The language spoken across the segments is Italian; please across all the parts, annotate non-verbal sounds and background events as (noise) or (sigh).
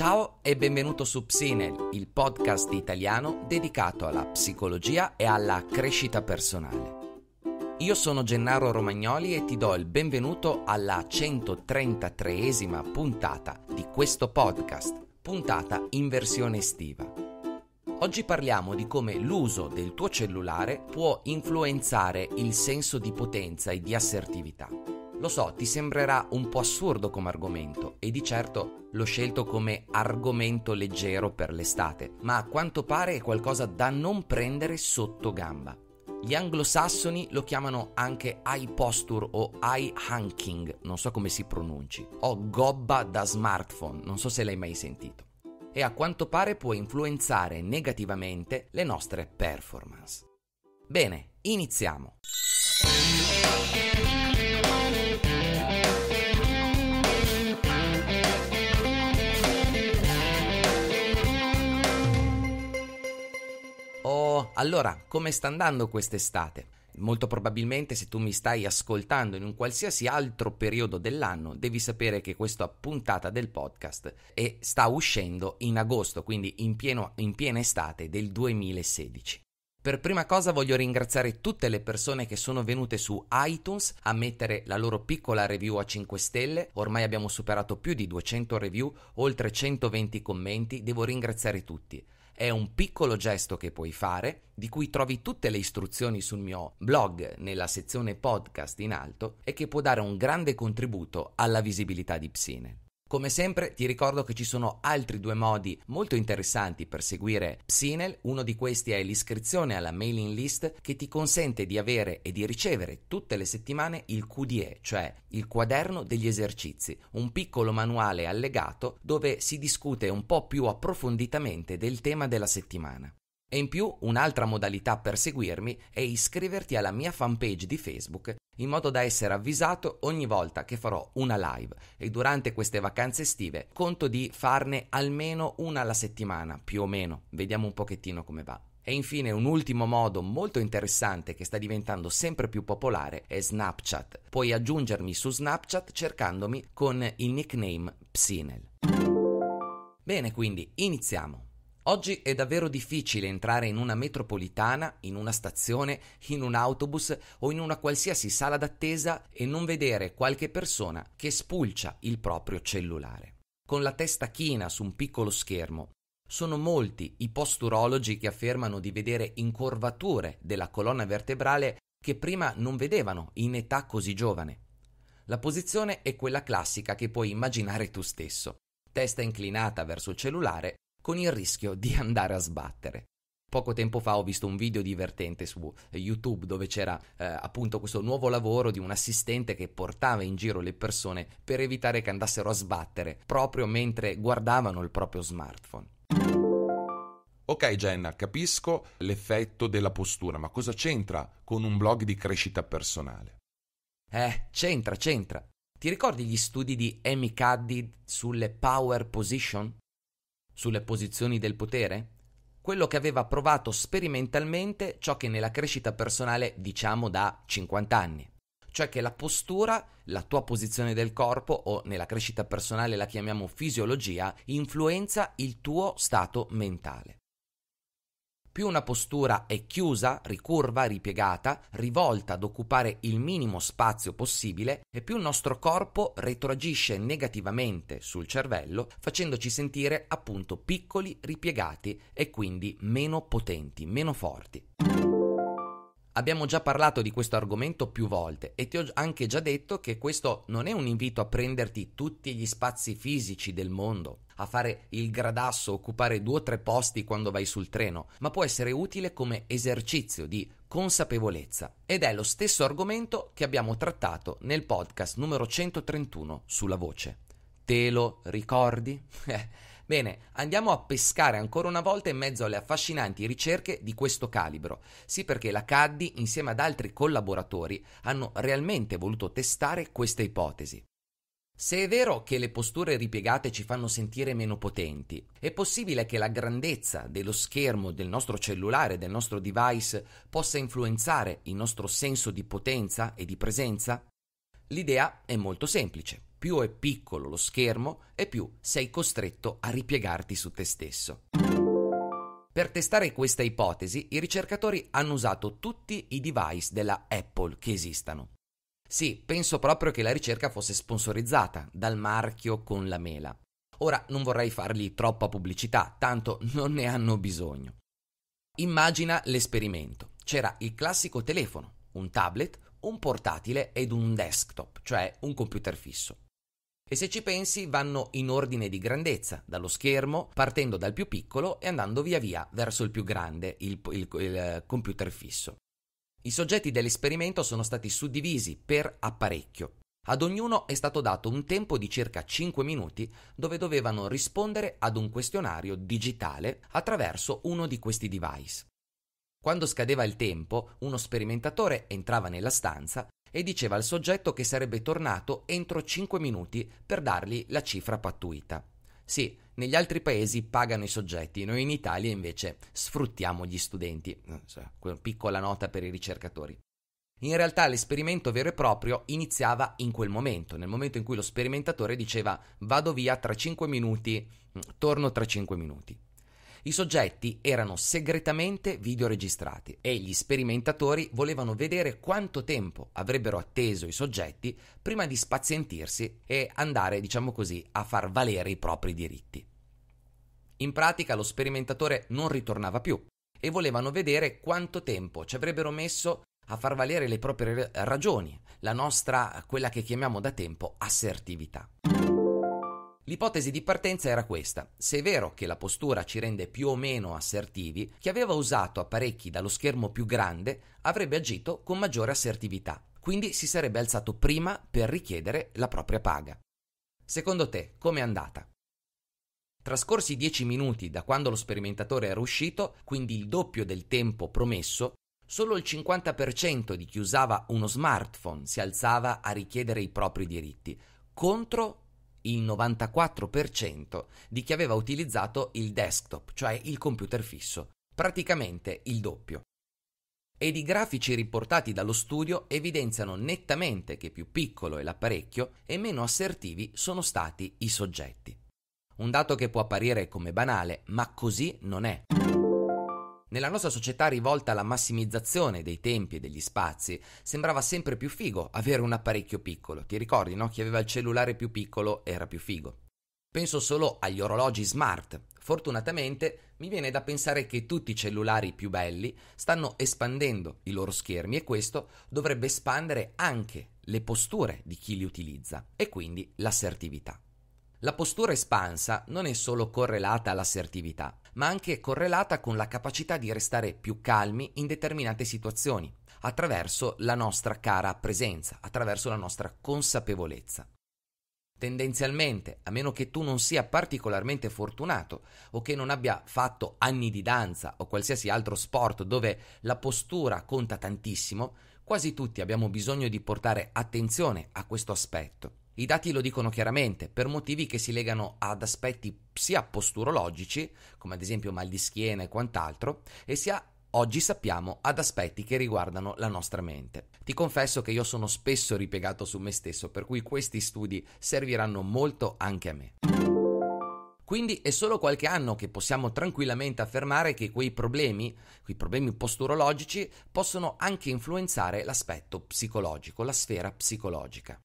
Ciao e benvenuto su Psinel, il podcast italiano dedicato alla psicologia e alla crescita personale. Io sono Gennaro Romagnoli e ti do il benvenuto alla 133esima puntata di questo podcast, puntata in versione estiva. Oggi parliamo di come l'uso del tuo cellulare può influenzare il senso di potenza e di assertività. Lo so, ti sembrerà un po' assurdo come argomento e di certo l'ho scelto come argomento leggero per l'estate, ma a quanto pare è qualcosa da non prendere sotto gamba. Gli anglosassoni lo chiamano anche eye posture o eye hanking, non so come si pronunci, o gobba da smartphone, non so se l'hai mai sentito. E a quanto pare può influenzare negativamente le nostre performance. Bene, iniziamo! Oh, allora, come sta andando quest'estate? Molto probabilmente se tu mi stai ascoltando in un qualsiasi altro periodo dell'anno, devi sapere che questa puntata del podcast è, sta uscendo in agosto, quindi in, pieno, in piena estate del 2016. Per prima cosa voglio ringraziare tutte le persone che sono venute su iTunes a mettere la loro piccola review a 5 stelle, ormai abbiamo superato più di 200 review, oltre 120 commenti, devo ringraziare tutti. È un piccolo gesto che puoi fare, di cui trovi tutte le istruzioni sul mio blog nella sezione podcast in alto e che può dare un grande contributo alla visibilità di Psine. Come sempre ti ricordo che ci sono altri due modi molto interessanti per seguire Psinel, uno di questi è l'iscrizione alla mailing list che ti consente di avere e di ricevere tutte le settimane il QDE, cioè il quaderno degli esercizi, un piccolo manuale allegato dove si discute un po' più approfonditamente del tema della settimana. E in più un'altra modalità per seguirmi è iscriverti alla mia fanpage di Facebook in modo da essere avvisato ogni volta che farò una live e durante queste vacanze estive conto di farne almeno una alla settimana, più o meno, vediamo un pochettino come va. E infine un ultimo modo molto interessante che sta diventando sempre più popolare è Snapchat. Puoi aggiungermi su Snapchat cercandomi con il nickname Psinel. Bene, quindi iniziamo. Oggi è davvero difficile entrare in una metropolitana, in una stazione, in un autobus o in una qualsiasi sala d'attesa e non vedere qualche persona che spulcia il proprio cellulare. Con la testa china su un piccolo schermo, sono molti i posturologi che affermano di vedere incurvature della colonna vertebrale che prima non vedevano in età così giovane. La posizione è quella classica che puoi immaginare tu stesso, testa inclinata verso il cellulare con il rischio di andare a sbattere. Poco tempo fa ho visto un video divertente su YouTube dove c'era eh, appunto questo nuovo lavoro di un assistente che portava in giro le persone per evitare che andassero a sbattere proprio mentre guardavano il proprio smartphone. Ok Jenna, capisco l'effetto della postura, ma cosa c'entra con un blog di crescita personale? Eh, c'entra, c'entra. Ti ricordi gli studi di Amy Cuddy sulle power position? sulle posizioni del potere? Quello che aveva provato sperimentalmente ciò che nella crescita personale diciamo da 50 anni, cioè che la postura, la tua posizione del corpo o nella crescita personale la chiamiamo fisiologia, influenza il tuo stato mentale. Più una postura è chiusa, ricurva, ripiegata, rivolta ad occupare il minimo spazio possibile, e più il nostro corpo retroagisce negativamente sul cervello, facendoci sentire appunto piccoli, ripiegati e quindi meno potenti, meno forti. Abbiamo già parlato di questo argomento più volte e ti ho anche già detto che questo non è un invito a prenderti tutti gli spazi fisici del mondo, a fare il gradasso, occupare due o tre posti quando vai sul treno, ma può essere utile come esercizio di consapevolezza. Ed è lo stesso argomento che abbiamo trattato nel podcast numero 131 sulla voce. Te lo ricordi? (laughs) Eh, Bene, andiamo a pescare ancora una volta in mezzo alle affascinanti ricerche di questo calibro. Sì, perché la Caddi, insieme ad altri collaboratori, hanno realmente voluto testare questa ipotesi. Se è vero che le posture ripiegate ci fanno sentire meno potenti, è possibile che la grandezza dello schermo del nostro cellulare, del nostro device, possa influenzare il nostro senso di potenza e di presenza? L'idea è molto semplice più è piccolo lo schermo e più sei costretto a ripiegarti su te stesso. Per testare questa ipotesi, i ricercatori hanno usato tutti i device della Apple che esistano. Sì, penso proprio che la ricerca fosse sponsorizzata dal marchio con la mela. Ora non vorrei fargli troppa pubblicità, tanto non ne hanno bisogno. Immagina l'esperimento. C'era il classico telefono, un tablet, un portatile ed un desktop, cioè un computer fisso. E se ci pensi vanno in ordine di grandezza, dallo schermo, partendo dal più piccolo e andando via via verso il più grande, il, il, il eh, computer fisso. I soggetti dell'esperimento sono stati suddivisi per apparecchio. Ad ognuno è stato dato un tempo di circa 5 minuti dove dovevano rispondere ad un questionario digitale attraverso uno di questi device. Quando scadeva il tempo, uno sperimentatore entrava nella stanza, e diceva al soggetto che sarebbe tornato entro 5 minuti per dargli la cifra pattuita. Sì, negli altri paesi pagano i soggetti, noi in Italia invece sfruttiamo gli studenti. Mm, cioè, piccola nota per i ricercatori. In realtà l'esperimento vero e proprio iniziava in quel momento, nel momento in cui lo sperimentatore diceva vado via tra 5 minuti, mm, torno tra 5 minuti. I soggetti erano segretamente videoregistrati e gli sperimentatori volevano vedere quanto tempo avrebbero atteso i soggetti prima di spazientirsi e andare, diciamo così, a far valere i propri diritti. In pratica lo sperimentatore non ritornava più e volevano vedere quanto tempo ci avrebbero messo a far valere le proprie ragioni, la nostra, quella che chiamiamo da tempo, assertività. L'ipotesi di partenza era questa. Se è vero che la postura ci rende più o meno assertivi, chi aveva usato apparecchi dallo schermo più grande avrebbe agito con maggiore assertività, quindi si sarebbe alzato prima per richiedere la propria paga. Secondo te, com'è andata? Trascorsi 10 minuti da quando lo sperimentatore era uscito, quindi il doppio del tempo promesso, solo il 50% di chi usava uno smartphone si alzava a richiedere i propri diritti, contro il 94% di chi aveva utilizzato il desktop, cioè il computer fisso, praticamente il doppio. Ed i grafici riportati dallo studio evidenziano nettamente che più piccolo è l'apparecchio e meno assertivi sono stati i soggetti. Un dato che può apparire come banale, ma così non è. Nella nostra società rivolta alla massimizzazione dei tempi e degli spazi, sembrava sempre più figo avere un apparecchio piccolo. Ti ricordi, no? Chi aveva il cellulare più piccolo era più figo. Penso solo agli orologi smart. Fortunatamente mi viene da pensare che tutti i cellulari più belli stanno espandendo i loro schermi e questo dovrebbe espandere anche le posture di chi li utilizza e quindi l'assertività. La postura espansa non è solo correlata all'assertività, ma anche correlata con la capacità di restare più calmi in determinate situazioni, attraverso la nostra cara presenza, attraverso la nostra consapevolezza. Tendenzialmente, a meno che tu non sia particolarmente fortunato o che non abbia fatto anni di danza o qualsiasi altro sport dove la postura conta tantissimo, quasi tutti abbiamo bisogno di portare attenzione a questo aspetto i dati lo dicono chiaramente, per motivi che si legano ad aspetti sia posturologici, come ad esempio mal di schiena e quant'altro, e sia oggi sappiamo ad aspetti che riguardano la nostra mente. Ti confesso che io sono spesso ripiegato su me stesso, per cui questi studi serviranno molto anche a me. Quindi è solo qualche anno che possiamo tranquillamente affermare che quei problemi, quei problemi posturologici, possono anche influenzare l'aspetto psicologico, la sfera psicologica.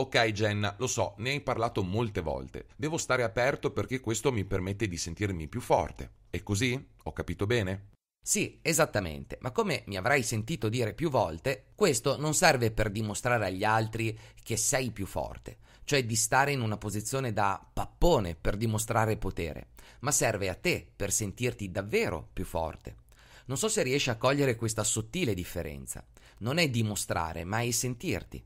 Ok Jenna, lo so, ne hai parlato molte volte. Devo stare aperto perché questo mi permette di sentirmi più forte. È così? Ho capito bene? Sì, esattamente, ma come mi avrai sentito dire più volte, questo non serve per dimostrare agli altri che sei più forte, cioè di stare in una posizione da pappone per dimostrare potere, ma serve a te per sentirti davvero più forte. Non so se riesci a cogliere questa sottile differenza. Non è dimostrare, ma è sentirti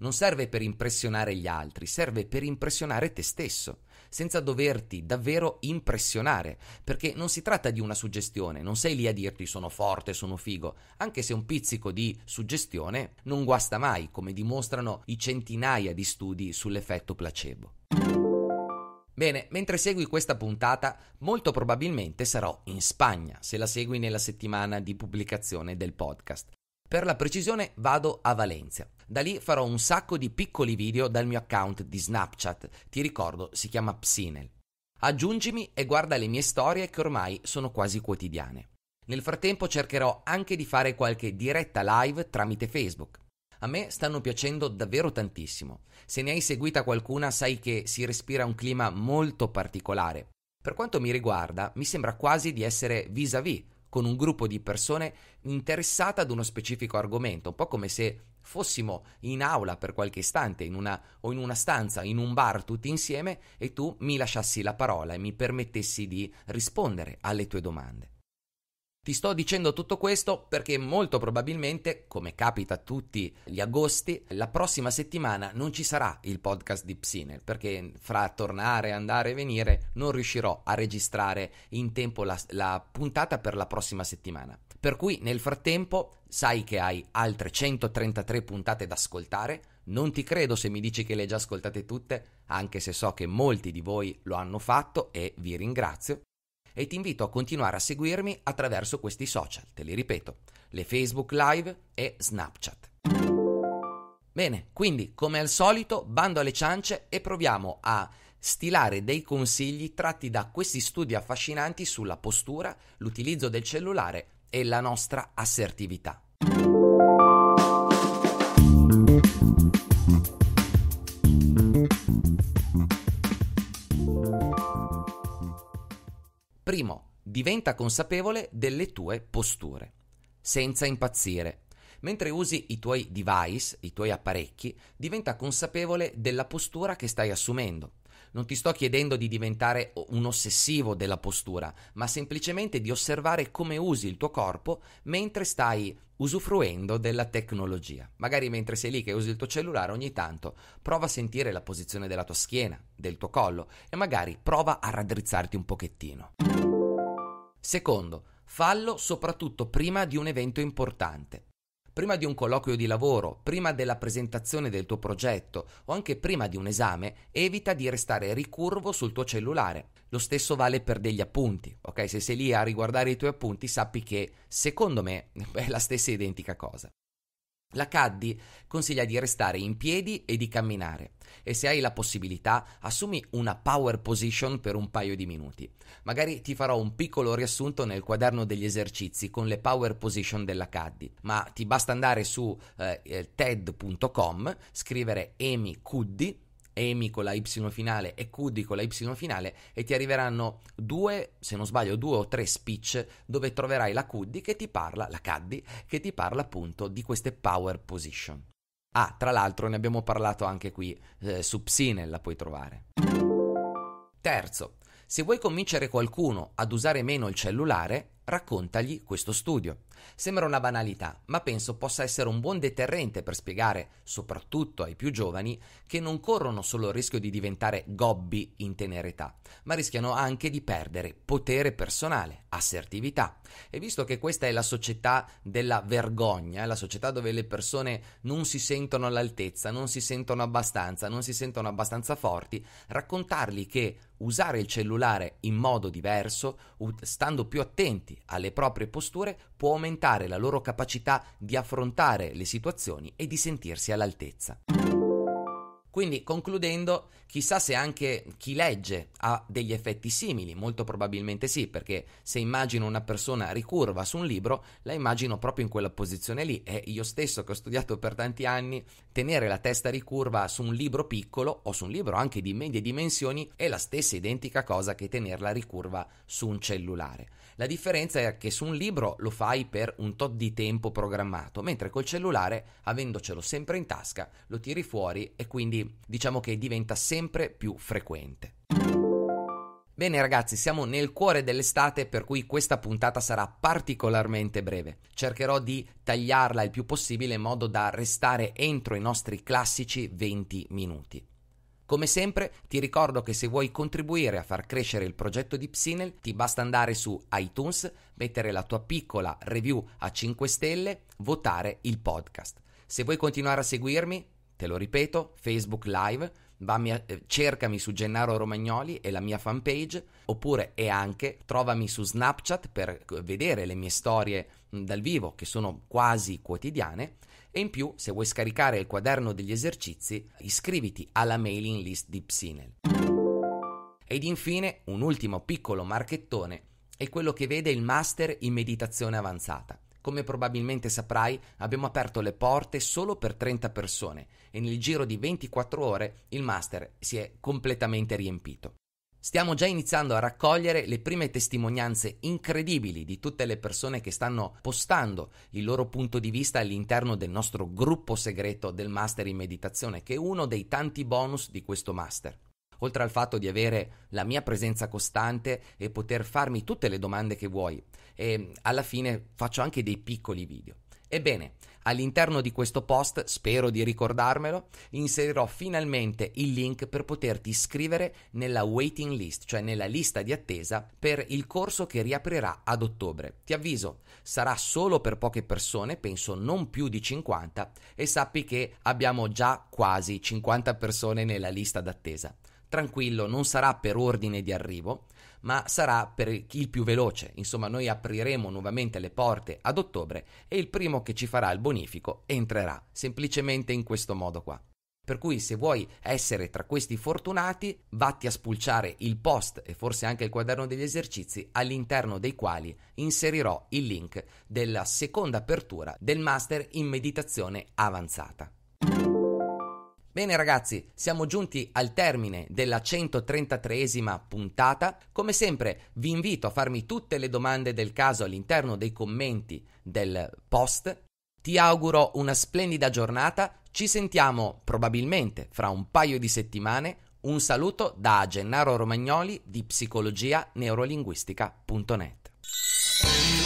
non serve per impressionare gli altri, serve per impressionare te stesso, senza doverti davvero impressionare, perché non si tratta di una suggestione, non sei lì a dirti sono forte, sono figo, anche se un pizzico di suggestione non guasta mai, come dimostrano i centinaia di studi sull'effetto placebo. Bene, mentre segui questa puntata, molto probabilmente sarò in Spagna, se la segui nella settimana di pubblicazione del podcast. Per la precisione vado a Valencia. Da lì farò un sacco di piccoli video dal mio account di Snapchat, ti ricordo si chiama Psinel. Aggiungimi e guarda le mie storie che ormai sono quasi quotidiane. Nel frattempo cercherò anche di fare qualche diretta live tramite Facebook. A me stanno piacendo davvero tantissimo. Se ne hai seguita qualcuna sai che si respira un clima molto particolare. Per quanto mi riguarda, mi sembra quasi di essere vis-à-vis con un gruppo di persone interessate ad uno specifico argomento, un po' come se fossimo in aula per qualche istante in una, o in una stanza, in un bar tutti insieme e tu mi lasciassi la parola e mi permettessi di rispondere alle tue domande. Ti sto dicendo tutto questo perché molto probabilmente, come capita a tutti gli agosti, la prossima settimana non ci sarà il podcast di Psine, perché fra tornare, andare e venire non riuscirò a registrare in tempo la, la puntata per la prossima settimana. Per cui nel frattempo sai che hai altre 133 puntate da ascoltare, non ti credo se mi dici che le hai già ascoltate tutte, anche se so che molti di voi lo hanno fatto e vi ringrazio e ti invito a continuare a seguirmi attraverso questi social, te li ripeto, le Facebook Live e Snapchat. Bene, quindi come al solito bando alle ciance e proviamo a stilare dei consigli tratti da questi studi affascinanti sulla postura, l'utilizzo del cellulare e la nostra assertività. Primo, diventa consapevole delle tue posture, senza impazzire. Mentre usi i tuoi device, i tuoi apparecchi, diventa consapevole della postura che stai assumendo. Non ti sto chiedendo di diventare un ossessivo della postura, ma semplicemente di osservare come usi il tuo corpo mentre stai usufruendo della tecnologia. Magari mentre sei lì che usi il tuo cellulare, ogni tanto prova a sentire la posizione della tua schiena, del tuo collo e magari prova a raddrizzarti un pochettino. Secondo, fallo soprattutto prima di un evento importante prima di un colloquio di lavoro, prima della presentazione del tuo progetto o anche prima di un esame, evita di restare ricurvo sul tuo cellulare. Lo stesso vale per degli appunti, ok? Se sei lì a riguardare i tuoi appunti, sappi che secondo me (laughs) è la stessa identica cosa. La Caddi consiglia di restare in piedi e di camminare e se hai la possibilità assumi una power position per un paio di minuti. Magari ti farò un piccolo riassunto nel quaderno degli esercizi con le power position della Caddi, ma ti basta andare su eh, eh ted.com, scrivere Amy Cuddi EMI con la Y finale e CUDI con la Y finale e ti arriveranno due, se non sbaglio, due o tre speech dove troverai la CUDI che ti parla, la CADDI, che ti parla appunto di queste power position. Ah, tra l'altro ne abbiamo parlato anche qui, eh, su Psinel la puoi trovare. Terzo, se vuoi convincere qualcuno ad usare meno il cellulare, Raccontagli questo studio. Sembra una banalità, ma penso possa essere un buon deterrente per spiegare, soprattutto ai più giovani, che non corrono solo il rischio di diventare gobbi in tenera età, ma rischiano anche di perdere potere personale, assertività. E visto che questa è la società della vergogna, la società dove le persone non si sentono all'altezza, non si sentono abbastanza, non si sentono abbastanza forti, raccontargli che usare il cellulare in modo diverso, stando più attenti attenti alle proprie posture può aumentare la loro capacità di affrontare le situazioni e di sentirsi all'altezza. Quindi concludendo, chissà se anche chi legge ha degli effetti simili, molto probabilmente sì, perché se immagino una persona ricurva su un libro, la immagino proprio in quella posizione lì e io stesso che ho studiato per tanti anni, tenere la testa ricurva su un libro piccolo o su un libro anche di medie dimensioni è la stessa identica cosa che tenerla ricurva su un cellulare. La differenza è che su un libro lo fai per un tot di tempo programmato, mentre col cellulare, avendocelo sempre in tasca, lo tiri fuori e quindi diciamo che diventa sempre più frequente. Bene ragazzi, siamo nel cuore dell'estate per cui questa puntata sarà particolarmente breve. Cercherò di tagliarla il più possibile in modo da restare entro i nostri classici 20 minuti. Come sempre ti ricordo che se vuoi contribuire a far crescere il progetto di Psinel ti basta andare su iTunes, mettere la tua piccola review a 5 stelle, votare il podcast. Se vuoi continuare a seguirmi Te lo ripeto, Facebook Live, a, eh, cercami su Gennaro Romagnoli e la mia fanpage, oppure e anche trovami su Snapchat per vedere le mie storie dal vivo che sono quasi quotidiane. E in più, se vuoi scaricare il quaderno degli esercizi, iscriviti alla mailing list di Psinel. Ed infine, un ultimo piccolo marchettone è quello che vede il master in meditazione avanzata. Come probabilmente saprai, abbiamo aperto le porte solo per 30 persone e nel giro di 24 ore il master si è completamente riempito. Stiamo già iniziando a raccogliere le prime testimonianze incredibili di tutte le persone che stanno postando il loro punto di vista all'interno del nostro gruppo segreto del Master in Meditazione, che è uno dei tanti bonus di questo Master oltre al fatto di avere la mia presenza costante e poter farmi tutte le domande che vuoi e alla fine faccio anche dei piccoli video. Ebbene, all'interno di questo post, spero di ricordarmelo, inserirò finalmente il link per poterti iscrivere nella waiting list, cioè nella lista di attesa per il corso che riaprirà ad ottobre. Ti avviso, sarà solo per poche persone, penso non più di 50, e sappi che abbiamo già quasi 50 persone nella lista d'attesa tranquillo, non sarà per ordine di arrivo, ma sarà per il più veloce. Insomma, noi apriremo nuovamente le porte ad ottobre e il primo che ci farà il bonifico entrerà, semplicemente in questo modo qua. Per cui se vuoi essere tra questi fortunati, vatti a spulciare il post e forse anche il quaderno degli esercizi all'interno dei quali inserirò il link della seconda apertura del master in meditazione avanzata. Bene ragazzi, siamo giunti al termine della 133esima puntata. Come sempre vi invito a farmi tutte le domande del caso all'interno dei commenti del post. Ti auguro una splendida giornata, ci sentiamo probabilmente fra un paio di settimane. Un saluto da Gennaro Romagnoli di psicologia neurolinguistica.net.